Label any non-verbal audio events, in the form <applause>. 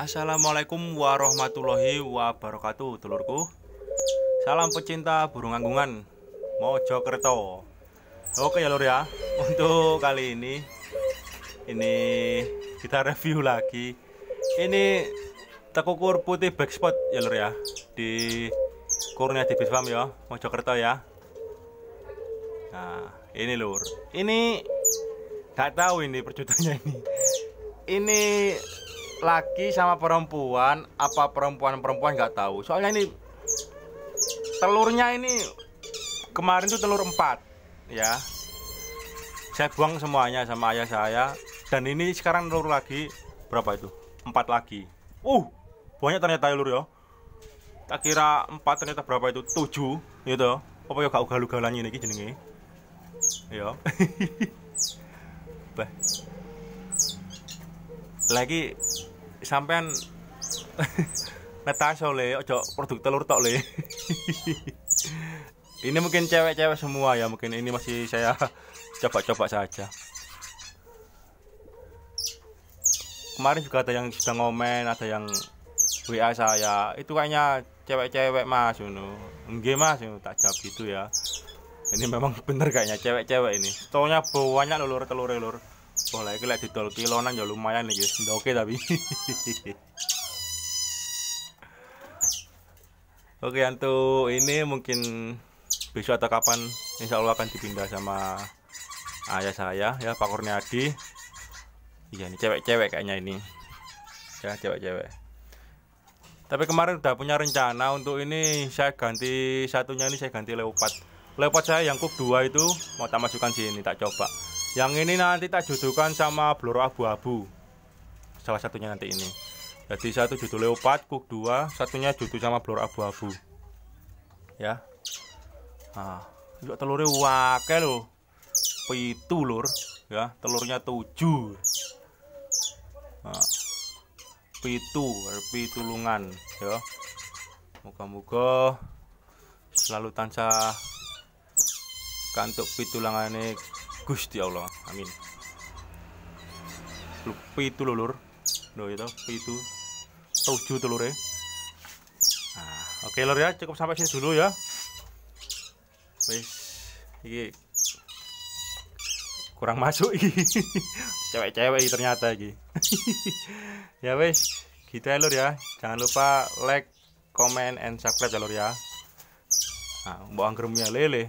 Assalamualaikum warahmatullahi wabarakatuh Telurku Salam pecinta burung anggungan Mojokerto Oke ya lur ya Untuk kali ini Ini kita review lagi Ini tekukur putih backspot ya lur ya Di kurnya di Bisfam ya Mojokerto ya Nah ini lur Ini Gak tahu ini perjutannya ini Ini laki sama perempuan apa perempuan perempuan nggak tahu soalnya ini telurnya ini kemarin tuh telur empat ya saya buang semuanya sama ayah saya dan ini sekarang telur lagi berapa itu empat lagi uh banyak ternyata telur ya tak kira empat ternyata berapa itu tujuh gitu apa ya gak ugal-ugalan ini jenenge ya lagi <laughs> sampean Natasha <laughs> le ojo produk telur tok le <laughs> ini mungkin cewek-cewek semua ya mungkin ini masih saya <laughs> coba-coba saja kemarin juga ada yang sudah ngomen ada yang WA saya itu kayaknya cewek-cewek mas nu enggak mas Yuno tak jawab gitu ya ini memang bener kayaknya cewek-cewek ini cowoknya banyak lulur telur lulur boleh kita di tol kilonan ya lumayan nih guys udah oke tapi. Oke untuk ini mungkin besok atau kapan insya Allah akan dipindah sama ayah saya ya Pak Kurniadi iya ini cewek-cewek kayaknya ini ya cewek-cewek tapi kemarin udah punya rencana untuk ini saya ganti satunya ini saya ganti leopard leopard saya yang kub 2 itu mau tak masukkan sini tak coba yang ini nanti tak judulkan sama blur abu-abu salah satunya nanti ini jadi satu judul leopard kuk dua satunya judul sama blur abu-abu ya nah juga telurnya wake lo pitu lur ya telurnya tujuh nah, pitu pitulungan ya moga-moga selalu tanca kantuk pitulangane Gusti Allah amin lupi itu lulur do itu ya pitu tujuh telure nah, oke okay, lor ya cukup sampai sini dulu ya wis iki kurang masuk iki <laughs> cewek-cewek ternyata iki <laughs> ya wis gitu ya lur ya jangan lupa like comment and subscribe ya lur ya nah mbok anggermu ya lele